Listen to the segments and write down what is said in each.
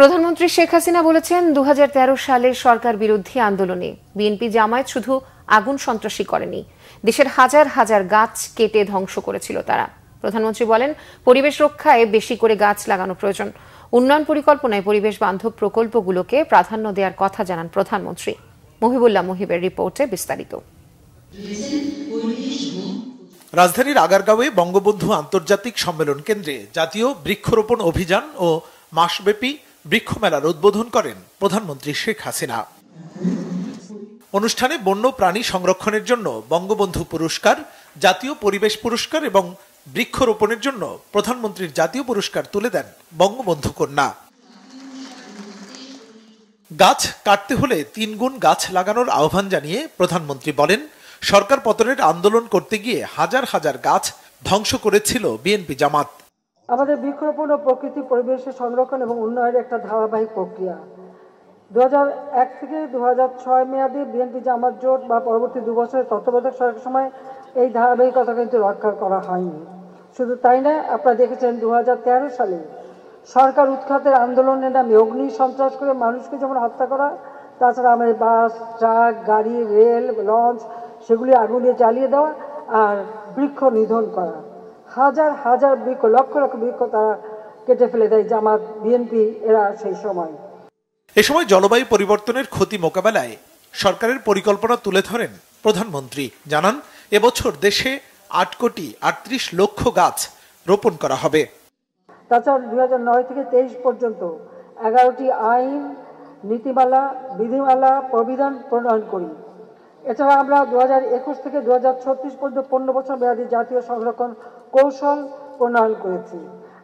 প্রধানমন্ত্রী শেখ হাসিনা বলেছেন দু সালের সরকার বিরোধী আন্দোলনে বিএনপি জামায়াত শুধু আগুন সন্ত্রাসী করেনি দেশের হাজার হাজার গাছ কেটে ধ্বংস করেছিল তারা প্রধানমন্ত্রী বলেন পরিবেশ রক্ষায় বেশি করে গাছ লাগানো প্রয়োজন উন্নয়ন পরিকল্পনায় পরিবেশ বান্ধব প্রকল্পগুলোকে প্রাধান্য দেওয়ার কথা জানান প্রধানমন্ত্রী মহিবুল্লাহ মহিবের রিপোর্টে বিস্তারিত রাজধানীর আগারগাঁওয়ে বঙ্গবন্ধু আন্তর্জাতিক সম্মেলন কেন্দ্রে জাতীয় বৃক্ষরোপণ অভিযান ও মাসব্যাপী বৃক্ষ মেলার উদ্বোধন করেন প্রধানমন্ত্রী শেখ হাসিনা অনুষ্ঠানে বন্য প্রাণী সংরক্ষণের জন্য বঙ্গবন্ধু পুরস্কার জাতীয় পরিবেশ পুরস্কার এবং বৃক্ষরোপণের জন্য প্রধানমন্ত্রীর জাতীয় পুরস্কার তুলে দেন বঙ্গবন্ধু কন্যা গাছ কাটতে হলে তিনগুণ গাছ লাগানোর আহ্বান জানিয়ে প্রধানমন্ত্রী বলেন সরকার পতনের আন্দোলন করতে গিয়ে হাজার হাজার গাছ ধ্বংস করেছিল বিএনপি জামাত আমাদের বৃক্ষরোপণ ও প্রকৃতি পরিবেশের সংরক্ষণ এবং উন্নয়নের একটা ধারাবাহিক প্রক্রিয়া দু এক থেকে দু হাজার ছয় মেয়াদে বিএনপি জামাত জোট বা পরবর্তী দু বছরের তত্ত্বাবধায়ক সরকারের সময় এই ধারাবাহিকতা কিন্তু রক্ষা করা হয়নি শুধু তাই না আপনারা দেখেছেন দু সালে সরকার উৎখাতের আন্দোলনের নামে অগ্নি সন্ত্রাস করে মানুষকে যেমন হত্যা করা তাছাড়া আমাদের বাস ট্রাক গাড়ি রেল লঞ্চ সেগুলি আগুনে জ্বালিয়ে দেওয়া আর বৃক্ষ নিধন করা হাজার হাজার বৃক্ষ লক্ষ লক্ষ বৃক্ষ তারা কেটে ফেলে দেয় জামাত বিএনপি এরা সেই সময় এ সময় জলবায়ু পরিবর্তনের ক্ষতি মোকাবেলায় সরকারের পরিকল্পনা তুলে ধরেন প্রধানমন্ত্রী জানান এবছর দেশে আট কোটি আটত্রিশ লক্ষ গাছ রোপণ করা হবে তাছাড়া দু নয় থেকে তেইশ পর্যন্ত এগারোটি আইন নীতিমালা বিধিমালা প্রবিধান প্রণয়ন করি এছাড়া আমরা দু একুশ থেকে দু পর্যন্ত পনেরো বছর মেয়াদী জাতীয় সংরক্ষণ কৌশল প্রণয়ন করেছি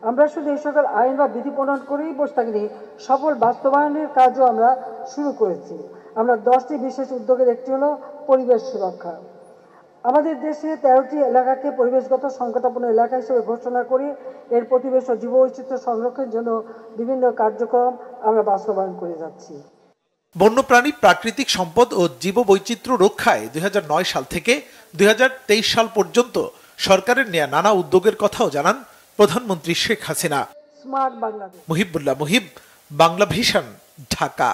আমরা শুধু এই সকল আইন বা বিধি প্রণয়ন করেই বসে থাকিনি সফল বাস্তবায়নের কাজও আমরা শুরু করেছি আমরা দশটি বিশেষ উদ্যোগের একটি হলো পরিবেশ সুরক্ষা আমাদের দেশে তেরোটি এলাকাকে পরিবেশগত সংকটাপূর্ণ এলাকা হিসেবে ঘোষণা করে এর প্রতিবেশ ও বৈচিত্র্য সংরক্ষণের জন্য বিভিন্ন কার্যক্রম আমরা বাস্তবায়ন করে যাচ্ছি বন্যপ্রাণী প্রাকৃতিক সম্পদ ও জীববৈচিত্র্য রক্ষায় দুই সাল থেকে দুই সাল পর্যন্ত সরকারের নেয়া নানা উদ্যোগের কথাও জানান প্রধানমন্ত্রী শেখ হাসিনা মুহিবুল্লাহ মুহিব বাংলা ভিশন ঢাকা